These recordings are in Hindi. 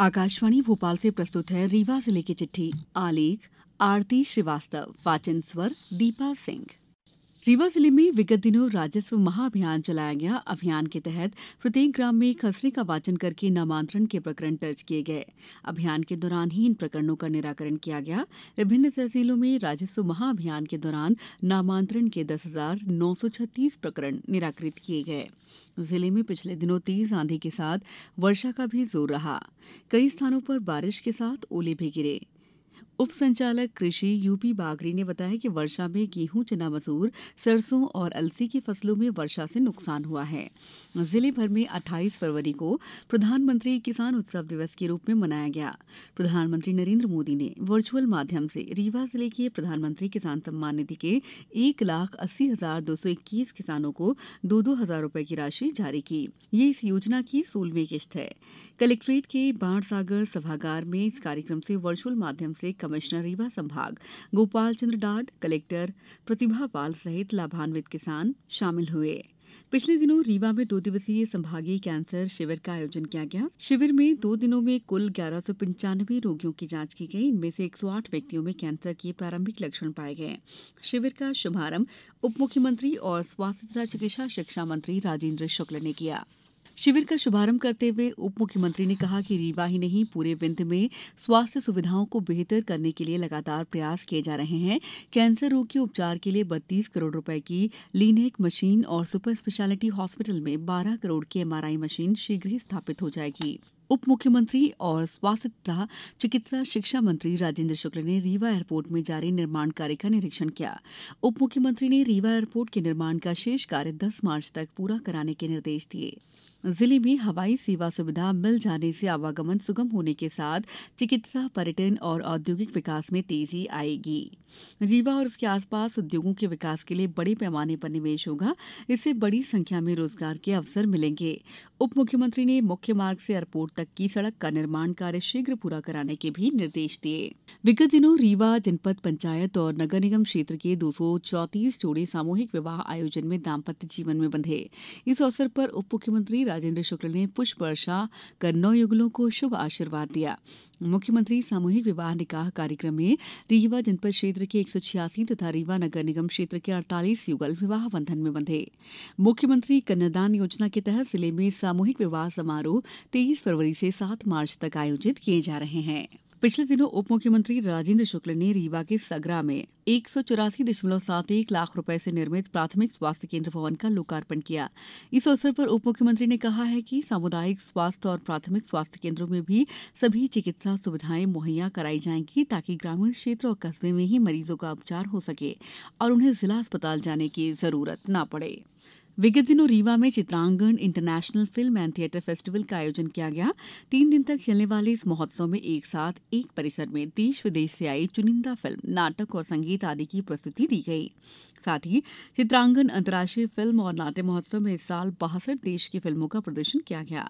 आकाशवाणी भोपाल से प्रस्तुत है रीवा जिले की चिट्ठी आलेख आरती श्रीवास्तव वाचन स्वर दीपा सिंह रीवा जिले में विगत दिनों राजस्व महाअभियान चलाया गया अभियान के तहत प्रत्येक ग्राम में खसरे का वाचन करके नामांतरण के प्रकरण दर्ज किए गए अभियान के दौरान ही इन प्रकरणों का निराकरण किया गया विभिन्न तहसीलों में राजस्व महाअभियान के दौरान नामांतरण के दस हजार नौ सौ छत्तीस प्रकरण निराकृत किए गए जिले में पिछले दिनों तेज आंधी के साथ वर्षा का भी जोर रहा कई स्थानों पर बारिश के साथ ओले भी गिरे उप संचालक कृषि यूपी बागरी ने बताया कि वर्षा में गेहूं चना मसूर सरसों और अलसी की फसलों में वर्षा से नुकसान हुआ है जिले भर में 28 फरवरी को प्रधानमंत्री किसान उत्सव दिवस के रूप में मनाया गया प्रधानमंत्री नरेंद्र मोदी ने वर्चुअल माध्यम से रीवा जिले के प्रधानमंत्री किसान सम्मान निधि के एक लाख अस्सी हजार दो सौ इक्कीस किसानों को दो दो हजार रूपए की राशि जारी की ये इस योजना की सोलहवीं किश्त है कलेक्ट्रेट के बाणसागर सभागार में इस कार्यक्रम से वर्चुअल माध्यम से से कमिश्नर रीवा संभाग गोपाल चंद्र डाड कलेक्टर प्रतिभा पाल सहित लाभान्वित किसान शामिल हुए पिछले दिनों रीवा में दो दिवसीय संभागीय कैंसर शिविर का आयोजन किया गया शिविर में दो दिनों में कुल ग्यारह सौ पंचानवे रोगियों की जांच की गई इनमें से 108 व्यक्तियों में कैंसर के प्रारंभिक लक्षण पाए गए शिविर का शुभारंभ उप मुख्यमंत्री और स्वास्थ्य तथा चिकित्सा शिक्षा मंत्री राजेंद्र शुक्ल ने किया शिविर का शुभारंभ करते हुए उप मुख्यमंत्री ने कहा कि रीवा ही नहीं पूरे विंध्य में स्वास्थ्य सुविधाओं को बेहतर करने के लिए लगातार प्रयास किए जा रहे हैं कैंसर रोग के उपचार के लिए बत्तीस करोड़ रुपए की लीनेक मशीन और सुपर स्पेशलिटी हॉस्पिटल में बारह करोड़ की एमआरआई मशीन शीघ्र ही स्थापित हो जाएगी उप मुख्यमंत्री और स्वास्थ्य तथा चिकित्सा शिक्षा मंत्री राजेन्द्र शुक्ल ने रीवा एयरपोर्ट में जारी निर्माण कार्य का निरीक्षण किया उप मुख्यमंत्री ने रीवा एयरपोर्ट के निर्माण का शेष कार्य दस मार्च तक पूरा कराने के निर्देश दिए जिले में हवाई सेवा सुविधा मिल जाने से आवागमन सुगम होने के साथ चिकित्सा पर्यटन और औद्योगिक विकास में तेजी आएगी रीवा और उसके आसपास उद्योगों के विकास के लिए बड़े पैमाने पर निवेश होगा इससे बड़ी संख्या में रोजगार के अवसर मिलेंगे उप मुख्यमंत्री ने मुख्य मार्ग से एयरपोर्ट तक की सड़क का निर्माण कार्य शीघ्र पूरा कराने के भी निर्देश दिये विगत दिनों रीवा जनपद पंचायत और नगर निगम क्षेत्र के दो जोड़े सामूहिक विवाह आयोजन में दाम्पत्य जीवन में बंधे इस अवसर पर उप मुख्यमंत्री राजेंद्र शुक्ल ने पुष्प वर्षा कर नौ युगलों को शुभ आशीर्वाद दिया मुख्यमंत्री सामूहिक विवाह निकाह कार्यक्रम में रीवा जनपद क्षेत्र के एक तथा रीवा नगर निगम क्षेत्र के अड़तालीस युगल विवाह बंधन में बंधे मुख्यमंत्री कन्यादान योजना के तहत जिले में सामूहिक विवाह समारोह तेईस फरवरी फरवरी से सात मार्च तक आयोजित किए जा रहे हैं पिछले दिनों उप मुख्यमंत्री राजेंद्र शुक्ल ने रीवा के सगरा में एक सौ चौरासी दशमलव सात एक लाख रूपये से निर्मित प्राथमिक स्वास्थ्य केंद्र भवन का लोकार्पण किया इस अवसर पर उप मुख्यमंत्री ने कहा है कि सामुदायिक स्वास्थ्य और प्राथमिक स्वास्थ्य केंद्रों में भी सभी चिकित्सा सुविधाएं मुहैया कराई जाएंगी ताकि ग्रामीण क्षेत्र और कस्बे में ही मरीजों का उपचार हो सके और उन्हें जिला अस्पताल जाने की जरूरत न पड़े विगत दिनों रीवा में Chitrangan international film and theatre festival का आयोजन किया गया तीन दिन तक चलने वाले इस महोत्सव में एक साथ एक परिसर में देश विदेश से आई चुनिंदा फिल्म नाटक और संगीत आदि की प्रस्तुति दी गई साथ ही चित्रांगन अंतर्राष्ट्रीय फिल्म और नाट्य महोत्सव में इस साल बासठ देश की फिल्मों का प्रदर्शन किया गया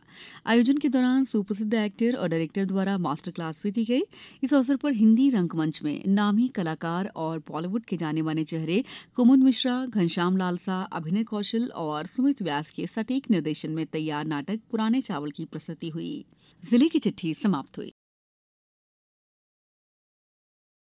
आयोजन के दौरान सुप्रसिद्ध एक्टर और डायरेक्टर द्वारा मास्टर क्लास भी दी गई इस अवसर पर हिंदी रंगमंच में नामी कलाकार और बॉलीवुड के जाने माने चेहरे कुमुद मिश्रा घनश्याम लालसा अभिनय कौशल और सुमित व्यास के सटीक निर्देशन में तैयार नाटक पुराने चावल की प्रस्तुति हुई जिले की चिट्ठी समाप्त हुई